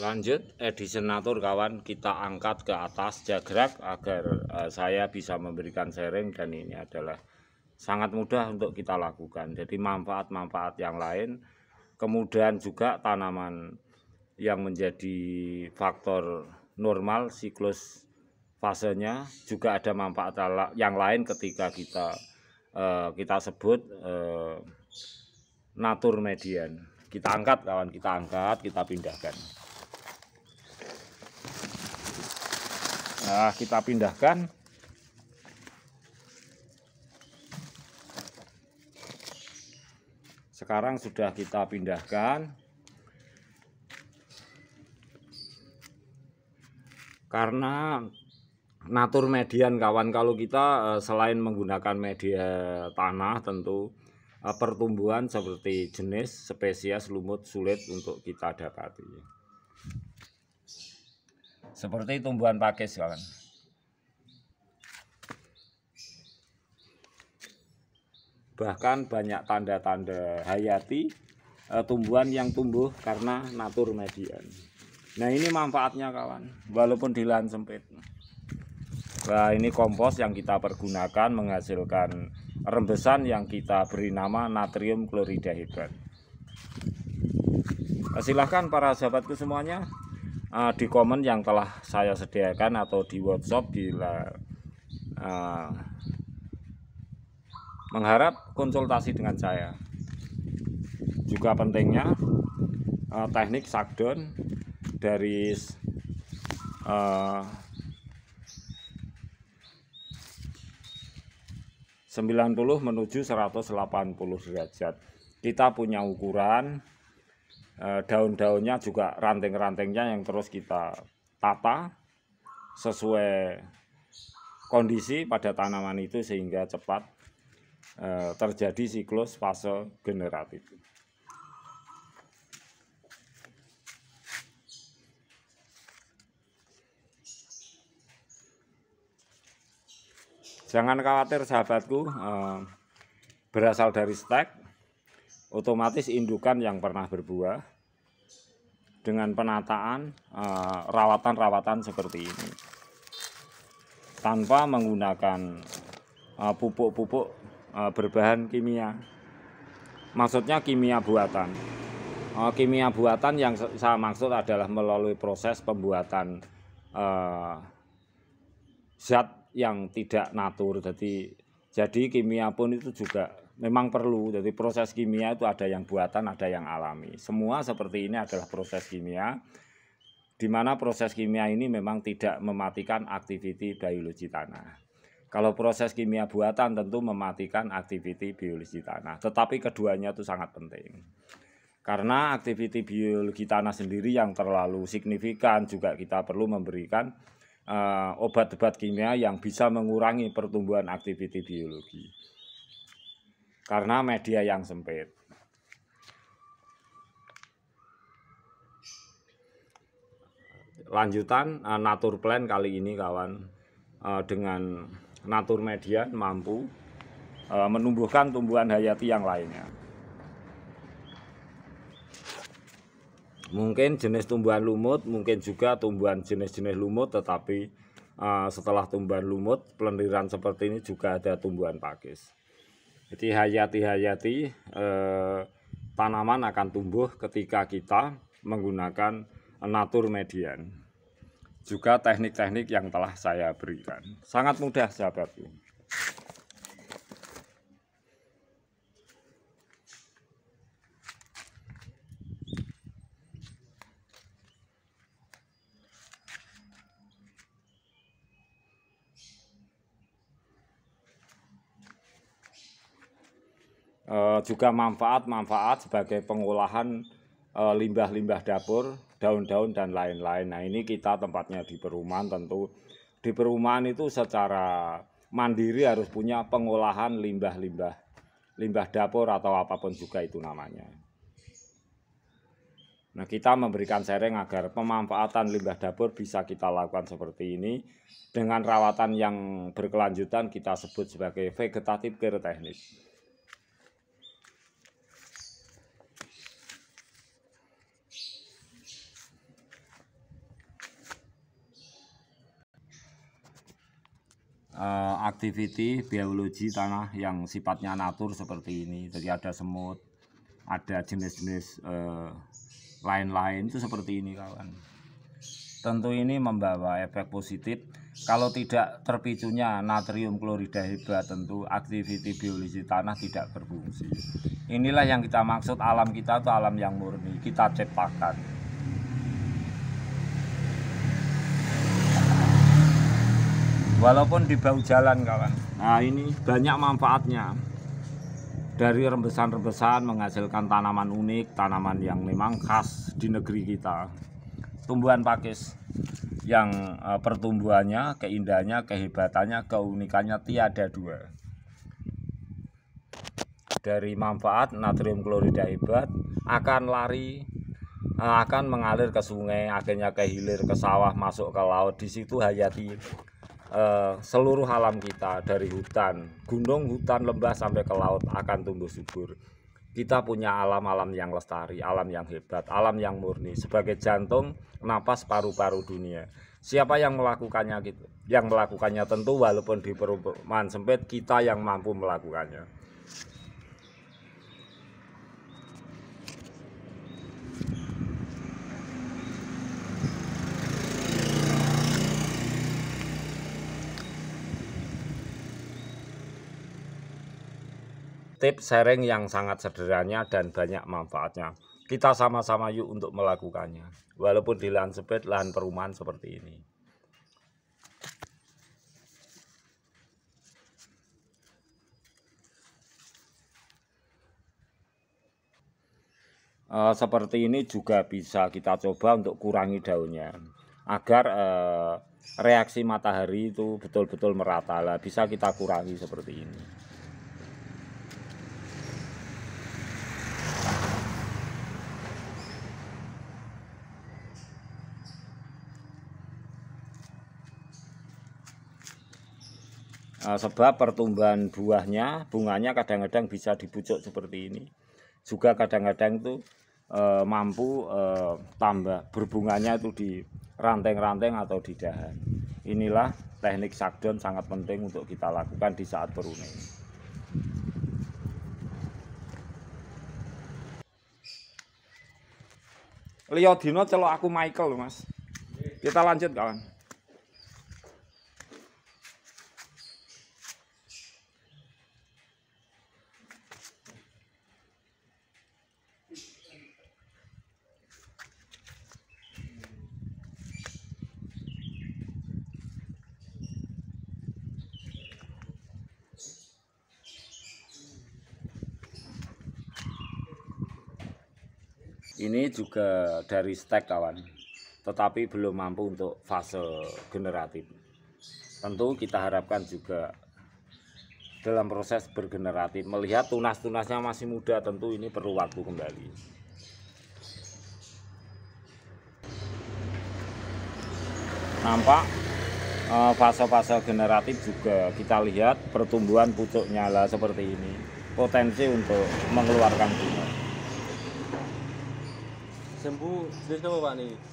lanjut edisenator kawan kita angkat ke atas jagrak agar uh, saya bisa memberikan sharing dan ini adalah sangat mudah untuk kita lakukan jadi manfaat-manfaat yang lain kemudian juga tanaman yang menjadi faktor normal siklus fasenya juga ada manfaat yang lain ketika kita uh, kita sebut uh, natur median kita angkat kawan kita angkat kita pindahkan Nah, kita pindahkan. Sekarang sudah kita pindahkan. Karena natur median kawan kalau kita eh, selain menggunakan media tanah tentu eh, pertumbuhan seperti jenis, spesies, lumut sulit untuk kita dapati. Seperti tumbuhan pakis kawan. Bahkan banyak tanda-tanda hayati eh, tumbuhan yang tumbuh karena natur median. Nah ini manfaatnya kawan, walaupun di lahan sempit. Nah ini kompos yang kita pergunakan menghasilkan rembesan yang kita beri nama natrium klorida hidrat. Eh, silahkan para sahabatku semuanya uh, di komen yang telah saya sediakan atau di WhatsApp bila uh, mengharap konsultasi dengan saya. Juga pentingnya uh, teknik shutdown dari uh, puluh menuju seratus delapan puluh derajat. Kita punya ukuran Eh, daun-daunnya juga ranting-rantingnya yang terus kita tata sesuai kondisi pada tanaman itu sehingga cepat eh, terjadi siklus fase generatif. Jangan khawatir sahabatku, eh, berasal dari stek otomatis indukan yang pernah berbuah dengan penataan eh, rawatan-rawatan uh, seperti ini tanpa menggunakan eh, pupuk-pupuk uh, uh, berbahan kimia maksudnya kimia buatan uh, kimia buatan yang saya maksud adalah melalui proses pembuatan uh, zat yang tidak natur jadi jadi kimia pun itu juga memang perlu. Jadi proses kimia itu ada yang buatan, ada yang alami. Semua seperti ini adalah proses kimia di mana proses kimia ini memang tidak mematikan aktiviti biologi tanah. Kalau proses kimia buatan tentu mematikan aktiviti biologi tanah, tetapi keduanya itu sangat penting. Karena aktiviti biologi tanah sendiri yang terlalu signifikan juga kita perlu memberikan uh, obat-obat kimia yang bisa mengurangi pertumbuhan aktiviti biologi karena media yang sempit. Lanjutan uh, natur plan kali ini kawan uh, dengan natur media mampu uh, menumbuhkan tumbuhan hayati yang lainnya. Mungkin jenis tumbuhan lumut, mungkin juga tumbuhan jenis-jenis lumut, tetapi setelah tumbuhan lumut, peleniran seperti ini juga ada tumbuhan pakis. Jadi hayati-hayati eh, tanaman akan tumbuh ketika kita menggunakan natur median. Juga teknik-teknik yang telah saya berikan. Sangat mudah sahabatku. Eh, juga manfaat-manfaat sebagai pengolahan eh, limbah-limbah dapur, daun-daun dan lain-lain. Nah, ini kita tempatnya di perumahan tentu di perumahan itu secara mandiri harus punya pengolahan limbah-limbah limbah dapur atau apapun juga itu namanya. Nah, kita memberikan sharing agar pemanfaatan limbah dapur bisa kita lakukan seperti ini dengan rawatan yang berkelanjutan kita sebut sebagai vegetatif care uh, activity biologi tanah yang sifatnya natur seperti ini. Jadi ada semut, ada jenis-jenis eh, lain-lain itu seperti ini kawan. Tentu ini membawa efek positif. Kalau tidak terpicunya natrium klorida hebat tentu aktiviti biologi tanah tidak berfungsi. Inilah yang kita maksud alam kita itu alam yang murni, kita ciptakan. walaupun di bahu jalan kawan nah ini banyak manfaatnya dari rembesan-rembesan menghasilkan tanaman unik tanaman yang memang khas di negeri kita tumbuhan pakis yang eh, pertumbuhannya keindahannya kehebatannya keunikannya tiada dua dari manfaat natrium klorida hebat akan lari eh, akan mengalir ke sungai akhirnya ke hilir ke sawah masuk ke laut di situ hayati Eh, seluruh alam kita dari hutan, gunung, hutan, lembah sampai ke laut akan tumbuh subur. Kita punya alam-alam yang lestari, alam yang hebat, alam yang murni sebagai jantung, napas, paru-paru dunia. Siapa yang melakukannya gitu? Yang melakukannya tentu walaupun di perumahan sempit kita yang mampu melakukannya. tips sharing yang sangat sederhana dan banyak manfaatnya. Kita sama-sama yuk untuk melakukannya, walaupun di lahan sempit, lahan perumahan seperti ini. E, seperti ini juga bisa kita coba untuk kurangi daunnya agar e, reaksi matahari itu betul-betul merata lah bisa kita kurangi seperti ini. Eh, sebab pertumbuhan buahnya bunganya kadang-kadang bisa dipucuk seperti ini juga kadang-kadang itu e, mampu eh, tambah berbunganya itu di ranting-ranting atau di dahan inilah teknik sakdon sangat penting untuk kita lakukan di saat berune Leo Dino celok aku Michael mas kita lanjut kawan ini juga dari stek kawan tetapi belum mampu untuk fase generatif tentu kita harapkan juga dalam proses bergeneratif melihat tunas-tunasnya masih muda tentu ini perlu waktu kembali nampak eh, fase-fase generatif juga kita lihat pertumbuhan pucuk nyala seperti ini potensi untuk mengeluarkan bunga sembuh terus apa pak nih